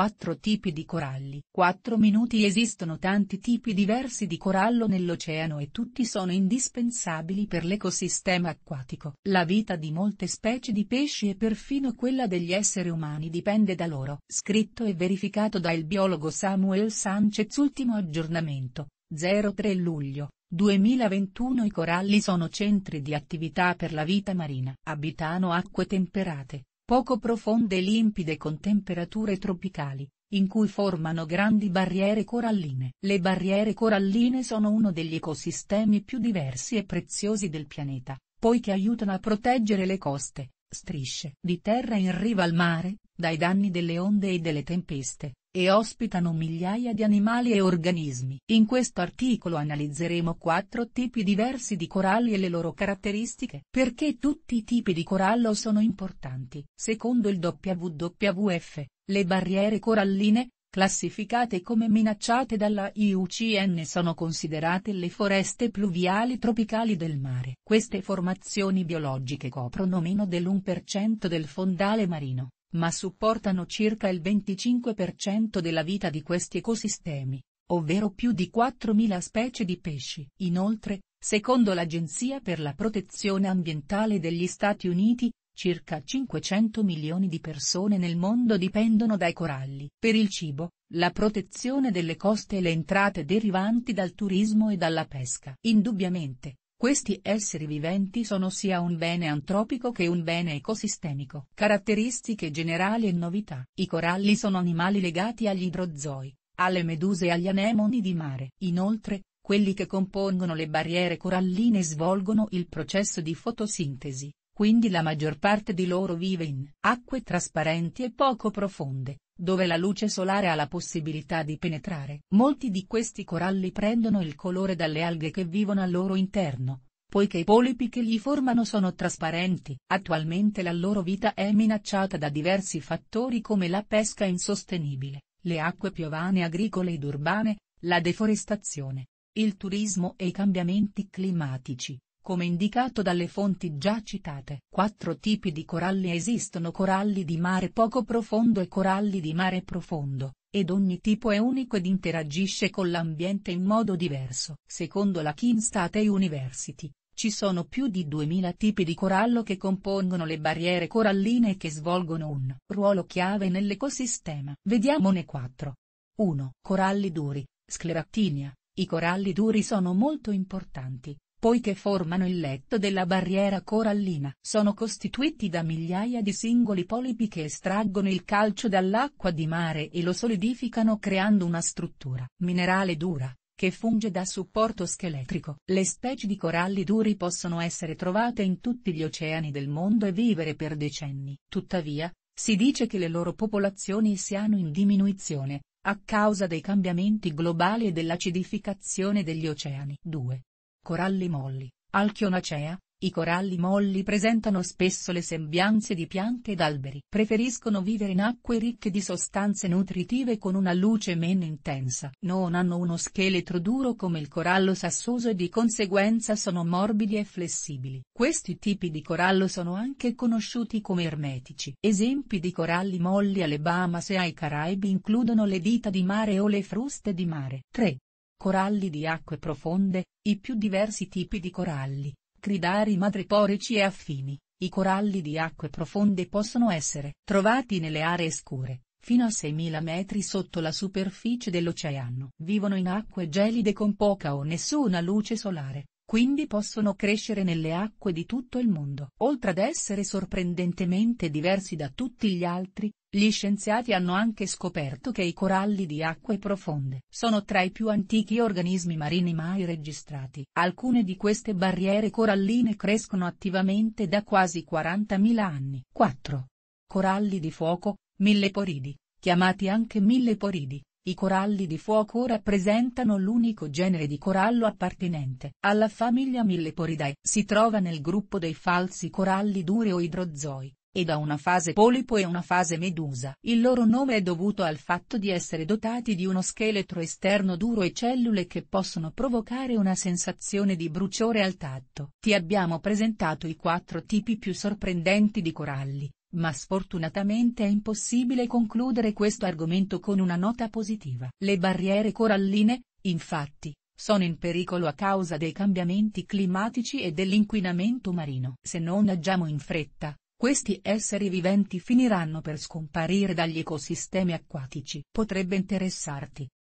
4 tipi di coralli. 4 minuti Esistono tanti tipi diversi di corallo nell'oceano e tutti sono indispensabili per l'ecosistema acquatico. La vita di molte specie di pesci e perfino quella degli esseri umani dipende da loro. Scritto e verificato dal biologo Samuel Sanchez Ultimo aggiornamento, 03 luglio. 2021 I coralli sono centri di attività per la vita marina. Abitano acque temperate, poco profonde e limpide con temperature tropicali, in cui formano grandi barriere coralline. Le barriere coralline sono uno degli ecosistemi più diversi e preziosi del pianeta, poiché aiutano a proteggere le coste, strisce di terra in riva al mare, dai danni delle onde e delle tempeste, e ospitano migliaia di animali e organismi. In questo articolo analizzeremo quattro tipi diversi di coralli e le loro caratteristiche. Perché tutti i tipi di corallo sono importanti? Secondo il WWF, le barriere coralline, classificate come minacciate dalla IUCN sono considerate le foreste pluviali tropicali del mare. Queste formazioni biologiche coprono meno dell'1% del fondale marino, ma supportano circa il 25% della vita di questi ecosistemi, ovvero più di 4.000 specie di pesci. Inoltre, secondo l'Agenzia per la protezione ambientale degli Stati Uniti, circa 500 milioni di persone nel mondo dipendono dai coralli. Per il cibo, la protezione delle coste e le entrate derivanti dal turismo e dalla pesca. Indubbiamente, questi esseri viventi sono sia un bene antropico che un bene ecosistemico. Caratteristiche generali e novità. I coralli sono animali legati agli idrozoi, alle meduse e agli anemoni di mare. Inoltre, quelli che compongono le barriere coralline svolgono il processo di fotosintesi, quindi la maggior parte di loro vive in acque trasparenti e poco profonde, dove la luce solare ha la possibilità di penetrare. Molti di questi coralli prendono il colore dalle alghe che vivono al loro interno, poiché i polipi che li formano sono trasparenti. Attualmente la loro vita è minacciata da diversi fattori come la pesca insostenibile, le acque piovane agricole ed urbane, la deforestazione, il turismo e i cambiamenti climatici. Come indicato dalle fonti già citate. Quattro tipi di coralli esistono coralli di mare poco profondo e coralli di mare profondo, ed ogni tipo è unico ed interagisce con l'ambiente in modo diverso. Secondo la King State University, ci sono più di 2000 tipi di corallo che compongono le barriere coralline e che svolgono un ruolo chiave nell'ecosistema. Vediamone quattro. 1. Coralli duri, scleractinia. I coralli duri sono molto importanti, poiché formano il letto della barriera corallina. Sono costituiti da migliaia di singoli polipi che estraggono il calcio dall'acqua di mare e lo solidificano creando una struttura minerale dura, che funge da supporto scheletrico. Le specie di coralli duri possono essere trovate in tutti gli oceani del mondo e vivere per decenni. Tuttavia, si dice che le loro popolazioni siano in diminuzione, a causa dei cambiamenti globali e dell'acidificazione degli oceani. 2. Coralli molli, Alchionacea, i coralli molli presentano spesso le sembianze di piante ed alberi. Preferiscono vivere in acque ricche di sostanze nutritive con una luce meno intensa. Non hanno uno scheletro duro come il corallo sassoso e di conseguenza sono morbidi e flessibili. Questi tipi di corallo sono anche conosciuti come ermetici. Esempi di coralli molli alle Bahamas e ai Caraibi includono le dita di mare o le fruste di mare. 3. Coralli di acque profonde, i più diversi tipi di coralli, cridari madreporici e affini, i coralli di acque profonde possono essere trovati nelle aree scure, fino a 6.000 metri sotto la superficie dell'oceano. Vivono in acque gelide con poca o nessuna luce solare, quindi possono crescere nelle acque di tutto il mondo. Oltre ad essere sorprendentemente diversi da tutti gli altri, gli scienziati hanno anche scoperto che i coralli di acque profonde sono tra i più antichi organismi marini mai registrati. Alcune di queste barriere coralline crescono attivamente da quasi 40.000 anni. 4. Coralli di fuoco, milleporidi, chiamati anche milleporidi, i coralli di fuoco rappresentano l'unico genere di corallo appartenente alla famiglia Milleporidae. Si trova nel gruppo dei falsi coralli duri o idrozoi, ed ha una fase polipo e una fase medusa. Il loro nome è dovuto al fatto di essere dotati di uno scheletro esterno duro e cellule che possono provocare una sensazione di bruciore al tatto. Ti abbiamo presentato i quattro tipi più sorprendenti di coralli, ma sfortunatamente è impossibile concludere questo argomento con una nota positiva. Le barriere coralline, infatti, sono in pericolo a causa dei cambiamenti climatici e dell'inquinamento marino. Se non agiamo in fretta, questi esseri viventi finiranno per scomparire dagli ecosistemi acquatici. Potrebbe interessarti,